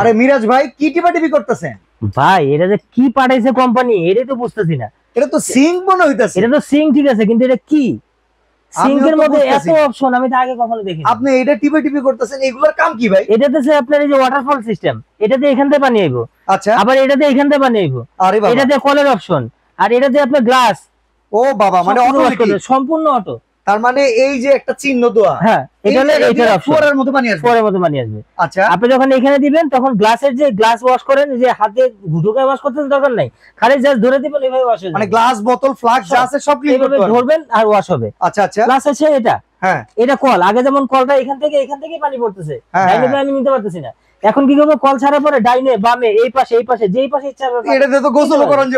আরে মিরাজ ভাই কি টিপাটিপি করতেছেন ভাই এটা যে কি পাঠাইছে কোম্পানি এটাই তো বুঝতেছি না এটা তো সিং মনে হইতাছে এটা তো সিং ঠিক আছে কিন্তু এটা কি টিপে করতেছেন এগুলোর কাম কি ভাই এটাতে আপনার এই যে সিস্টেম এখান থেকে আইবো আচ্ছা আবার এটাতে এখান থেকে আইবো কলের অপশন আর আপনার গ্লাস ও বাবা মানে সম্পূর্ণ অটো তার মানে এই যে একটা চিহ্ন দোয়া হ্যাঁ এটা মতো পানি আসবে মতো পানি আসবে আচ্ছা আপনি যখন এখানে দিবেন তখন গ্লাসের যে গ্লাস ওয়াশ করেন যে হাতে ওয়াশ করতে দরকার নাই খালি জাস্ট ধরে দিবেন এইভাবে ওয়াশ মানে গ্লাস বোতল ফ্লাস্ক যা আছে সব ক্লিন ধরবেন আর ওয়াশ হবে আচ্ছা আচ্ছা প্লাস আছে এটা হ্যাঁ এটা কল আগে যেমন কলটা এখান থেকে এখান থেকে পানি পড়তেছে হ্যাঁ, ডাইনে হ্যাঁ। আমি নিতে পারতেছি না এখন কি করবো কল ছাড়া পরে ডাইনে বামে এই পাশে এই পাশে যেই পাশে ইচ্ছা এটাতে তো গোসল করান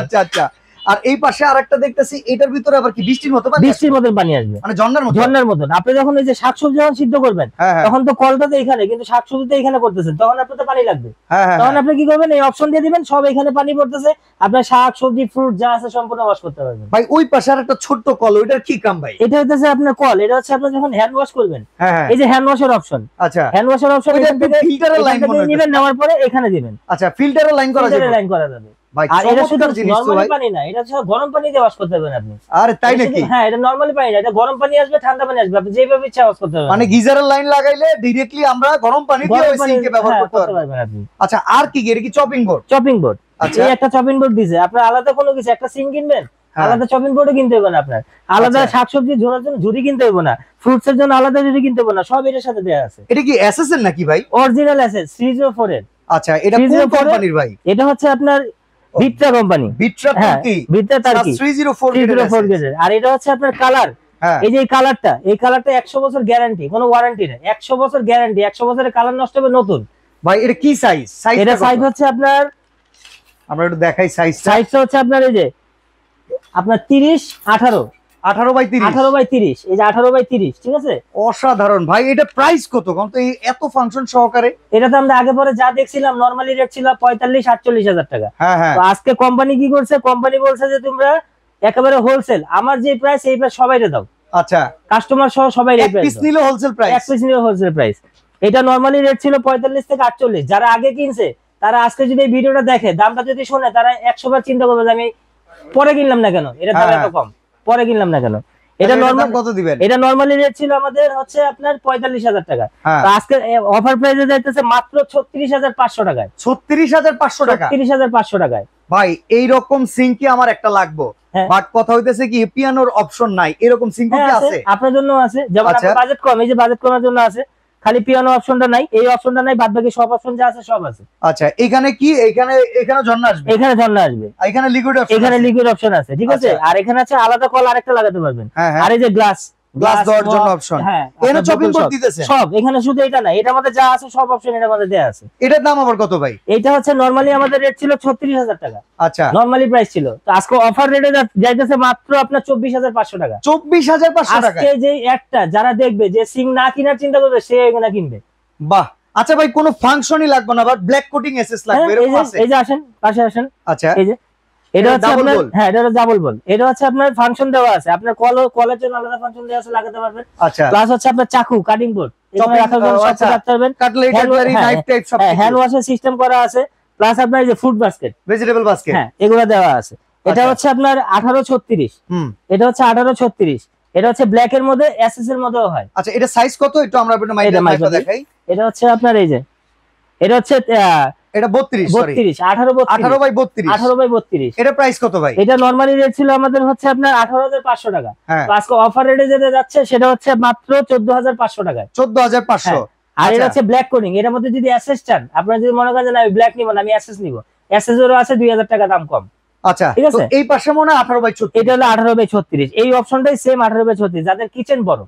আচ্ছা আচ্ছা আর এই পাশে আরেকটা দেখতেছি এটার ভিতরে আবার কি বৃষ্টির মতো বৃষ্টির মতো পানি আসবে মানে ঝর্ণার মতো ঝর্ণার মতো আপনি যখন এই যে শাকসবজি যখন সিদ্ধ করবেন হ্যাঁ, হ্যাঁ। তখন তো কলটা তো এখানে কিন্তু শাকসবজি তো এখানে করতেছেন তখন আপনার তো পানি লাগবে হ্যাঁ, তখন আপনি কি করবেন এই অপশন দিয়ে দিবেন সব এখানে পানি পড়তেছে আপনার শাকসবজি ফ্রুট যা আছে সম্পূর্ণ ওয়াশ করতে পারবেন ভাই ওই পাশে আর একটা ছোট্ট কল ওইটার কি কাম ভাই এটা হচ্ছে আপনার কল এটা হচ্ছে আপনি যখন হ্যান্ড ওয়াশ করবেন এই যে হ্যান্ড ওয়াশের অপশন আচ্ছা হ্যান্ড ওয়াশের অপশন ফিল্টারের লাইন করে নেবেন নেওয়ার পরে এখানে দিবেন আচ্ছা ফিল্টারের লাইন করা যাবে লাইন করা যাবে গরম পানি করতে হ্যাঁ, ঠান্ডা পানি আসবে লাইন মানে লাগাইলে আমরা আলাদা কোনো কিছু একটা কিনবেন হ্যাঁ। আলাদা চপিং কিনতে না আপনার আলাদা আচ্ছা। ঝোলার জন্য ঝুড়ি কিনতে হবে না ফ্রুটস এর জন্য আলাদা ঝুড়ি কিনতে হবে না সব এটার সাথে দেওয়া আছে এটা কি এর নাকি ভাই অরিজিনাল এসএস 304 এর আচ্ছা এটা কোন কোম্পানির ভাই এটা হচ্ছে আপনার ভিট্রা কোম্পানি ভিট্রা কি ভিট্রা তার কি 304 304 গেজের আর এটা হচ্ছে আপনার কালার হ্যাঁ। এই যে কালারটা এই কালারটা 100 বছর গ্যারান্টি কোনো ওয়ারেন্টি না 100 বছর গ্যারান্টি 100 বছরের কালার নষ্ট হবে নতুন ভাই এটা কি সাইজ সাইজ এটা সাইজ হচ্ছে আপনার আমরা একটু দেখাই সাইজ সাইজটা হচ্ছে আপনার এই যে আপনার 30 18 18 বাই এই যে বাই ঠিক আছে অসাধারণ ভাই এটা প্রাইস কত কম আমরা আগে পরে যা দেখছিলাম নরমালি রেট ছিল টাকা হ্যাঁ, হ্যাঁ। একেবারে হোলসেল আমার যে প্রাইস এই প্রাইস সবাই দাও আচ্ছা কাস্টমার সহ সবাই হোলসেল প্রাইস হোলসেল প্রাইস এটা নরমালি রেট ছিল পঁয়তাল্লিশ থেকে আটচল্লিশ যারা আগে কিনছে তারা আজকে যদি ভিডিওটা দেখে দামটা যদি শোনে তারা 100 চিন্তা করবে যে আমি পরে কিনলাম না কেন এটা দাম হ্যাঁ। এত কম পরে কিনলাম না কেন এটা নরমাল কত দিবেন এটা নরমালি রেট ছিল আমাদের হচ্ছে আপনার 45000 টাকা হ্যাঁ। তো আজকে অফার প্রাইসে যাইতেছে মাত্র 36500 টাকায় 36500 টাকা 36500 টাকায় ভাই এই রকম সিঙ্কি আমার একটা লাগবো হ্যাঁ। বাট কথা হইতেছে কি পিয়ানোর অপশন নাই এরকম সিঙ্কি কি হ্যাঁ, আছে আপনার জন্য আছে যেমন আপনার বাজেট আচ্ছা। কম এই যে বাজেট কমের জন্য আছে খালি পিয়ানো অপশনটা নাই এই অপশনটা নাই বাদ বাকি সব অপশন যা আছে সব আছে আচ্ছা এখানে কি এখানে এখানে ঝর্ণা আসবে এখানে ঝর্ণা আসবে এখানে লিকুইড এখানে লিকুইড অপশন আছে ঠিক আছে আচ্ছা। আর এখানে আছে আলাদা কল আরেকটা লাগাতে পারবেন হ্যাঁ, হ্যাঁ। আর এই যে গ্লাস গ্লাস দেওয়ার জন্য অপশন হ্যাঁ এনে চপিং বোর্ড দিতেছে সব এখানে শুধু এটা না এটা আমাদের যা আছে সব অপশন এর মধ্যে দেয়া আছে এটার দাম আবার কত ভাই এটা হচ্ছে নরমালি আমাদের রেট ছিল 36000 টাকা আচ্ছা নরমালি প্রাইস ছিল তো আজকে অফার রেটে যাইতেছে মাত্র আপনার 24500 টাকা 24500 টাকা আজকে যে একটা যারা দেখবে যে সিং না কিনার চিন্তা করবে সে এখানে কিনবে বাহ আচ্ছা ভাই কোনো ফাংশনই লাগবে না বা ব্ল্যাক কোটিং এসএস লাগবে হ্যাঁ, এরকম আছে এই যে আসেন পাশে আসেন আচ্ছা এই যে মানে হ্যাঁ, এটা হচ্ছে আপনার হ্যাঁ এটা ডাবল বল এটা হচ্ছে আপনার ফাংশন দেওয়া আছে আপনার কল কলের জন্য আলাদা ফাংশন দেওয়া আছে লাগাতে পারবেন আচ্ছা প্লাস হচ্ছে আপনার চাকু কাটিং বোর্ড হ্যান্ড ওয়াশের সিস্টেম করা আছে প্লাস আপনার এই যে ফুড বাস্কেট ভেজিটেবল বাস্কেট হ্যাঁ এগুলো দেওয়া আছে এটা আচ্ছা। হচ্ছে আপনার আঠারো ছত্রিশ এটা হচ্ছে আঠারো ছত্রিশ এটা হচ্ছে ব্ল্যাক এর মধ্যে এসএস এর মধ্যেও হয় আচ্ছা এটা সাইজ কত একটু আমরা দেখাই এটা হচ্ছে আপনার এই যে এটা হচ্ছে হ্যাঁ। হ্যাঁ। আচ্ছা। মনে করেন আমি ব্ল্যাক নিব অ্যাসেস টাকা দাম কম আচ্ছা ঠিক আছে এই মনে হয় আঠারো বাই এটা আঠারো ছত্রিশ এই সেম আঠারো ছত্রিশ যাদের কিচেন বড়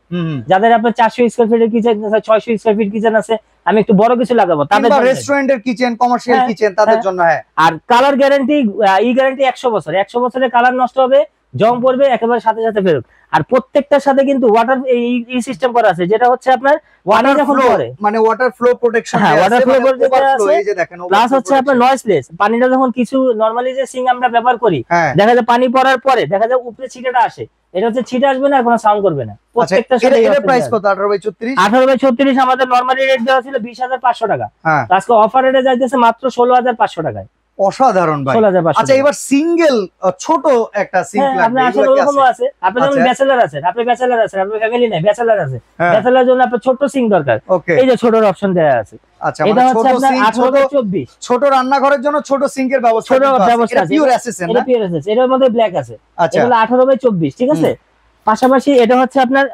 যাদের আপনার চারশো স্কোয়ার ফিটের কিচেন ছয়শো স্কোয়ার ফিট কিচেন আছে আমি একটু বড় কিছু লাগাবো তাদের রেস্টুরেন্টের কিচেন কমার্শিয়াল কিচেন তাদের হ্যাঁ। জন্য হ্যাঁ আর কালার গ্যারান্টি ই গ্যারান্টি একশো বছর একশো বছরের কালার নষ্ট হবে জং পড়বে একেবারে সাথে সাথে ফেরত আর প্রত্যেকটার সাথে কিন্তু ওয়াটার এই সিস্টেম করা আছে যেটা হচ্ছে আপনার ওয়াটার যখন পড়ে মানে ওয়াটার ফ্লো প্রোটেকশন হ্যাঁ ওয়াটার ফ্লো প্রোটেকশন এই যে দেখেন প্লাস হচ্ছে আপনার নয়েসলেস পানিটা যখন কিছু নরমালি যে সিং আমরা ব্যবহার করি হ্যাঁ। দেখা যায় পানি পড়ার পরে দেখা যায় উপরে ছিটাটা আসে এটা হচ্ছে ছিটা আসবে না কোনো সাউন্ড করবে না আচ্ছা, প্রত্যেকটা সাথে এর প্রাইস কত 18 বাই 34 18 বাই 34 আমাদের নরমালি রেট দেওয়া ছিল 20500 টাকা হ্যাঁ। আজকে অফার রেটে যাইতেছে মাত্র 16500 টাকায় অসাধারণ আচ্ছা এবার সিঙ্গেল ছোট একটা জন্য ছোট সিং দরকার এই যে অপশন আছে আপনার ব্যবস্থা ব্যবস্থা এটার মধ্যে ব্ল্যাক আছে আচ্ছা। বাই 24 ঠিক আছে পাশাপাশি এটা হচ্ছে আপনার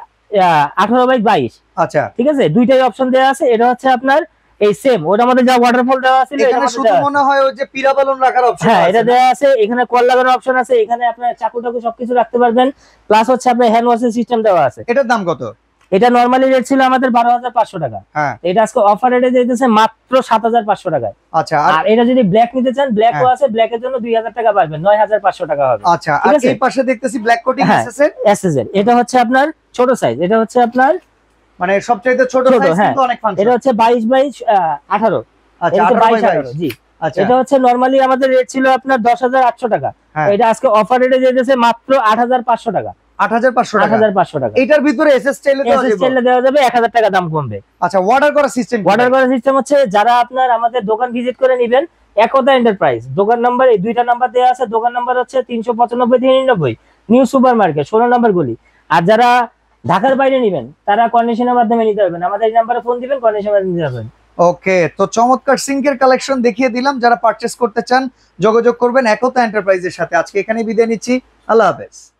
আঠারো বাই বাইশ আচ্ছা ঠিক আছে দুইটাই অপশন দেওয়া আছে এটা হচ্ছে আপনার এই সেম ওটা আমাদের যা ওয়াটারফল দেওয়া আছে এখানে শুধু মনে হয় ওই যে পিরা বালন রাখার অপশন হ্যাঁ এটা দেওয়া আছে এখানে কল লাগানোর অপশন আছে এখানে আপনার চাকু টাকু সবকিছু রাখতে পারবেন প্লাস হচ্ছে আপনার হ্যান্ড ওয়াশিং সিস্টেম দেওয়া আছে এটার দাম কত এটা নরমালি রেট ছিল আমাদের বারো হাজার পাঁচশো টাকা হ্যাঁ। এটা আজকে অফার রেটে যেতেছে মাত্র সাত হাজার পাঁচশো টাকায় আচ্ছা আর এটা যদি ব্ল্যাক নিতে চান ব্ল্যাক ও হ্যাঁ। আছে ব্ল্যাক এর জন্য দুই হাজার টাকা পাবেন নয় হাজার পাঁচশো টাকা হবে আচ্ছা এই পাশে দেখতেছি ব্ল্যাক কোটি এটা হচ্ছে আপনার ছোট সাইজ এটা হচ্ছে আপনার মানে সবচেয়ে ছোট সাইজ হ্যাঁ। কিন্তু অনেক ফাংশন এটা হচ্ছে 22 22 18 আচ্ছা 18 জি আচ্ছা এটা হচ্ছে নরমালি আচ্ছা। আচ্ছা। আমাদের রেট ছিল আপনার 10800 টাকা হ্যাঁ। এটা আজকে অফার রেটে যেতেছে মাত্র 8500 টাকা 8500 টাকা 8500 টাকা এটার ভিতরে এসএস দেওয়া যাবে দেওয়া যাবে 1000 টাকা দাম কমবে আচ্ছা অর্ডার করার সিস্টেম অর্ডার করার সিস্টেম হচ্ছে যারা আপনার আমাদের দোকান ভিজিট করে নেবেন একতা এন্টারপ্রাইজ দোকান নাম্বার এই দুইটা নাম্বার দেওয়া আছে দোকান নাম্বার হচ্ছে 395 পঁচানব্বই 99 নিউ সুপারমার্কেট 16 নাম্বার গলি আর যারা ঢাকার বাইরে নেবেন তারা কন্ডিশনের মাধ্যমে নিতে পারবেন আমাদের এই নাম্বারে ফোন দিবেন কন্ডিশনের মাধ্যমে নিতে পারবেন ওকে তো চমৎকার সিঙ্কের কালেকশন দেখিয়ে দিলাম যারা পারচেস করতে চান যোগাযোগ করবেন একতা এন্টারপ্রাইজের সাথে আজকে এখানে বিদায় নিচ্ছি আল্লাহ হাফেজ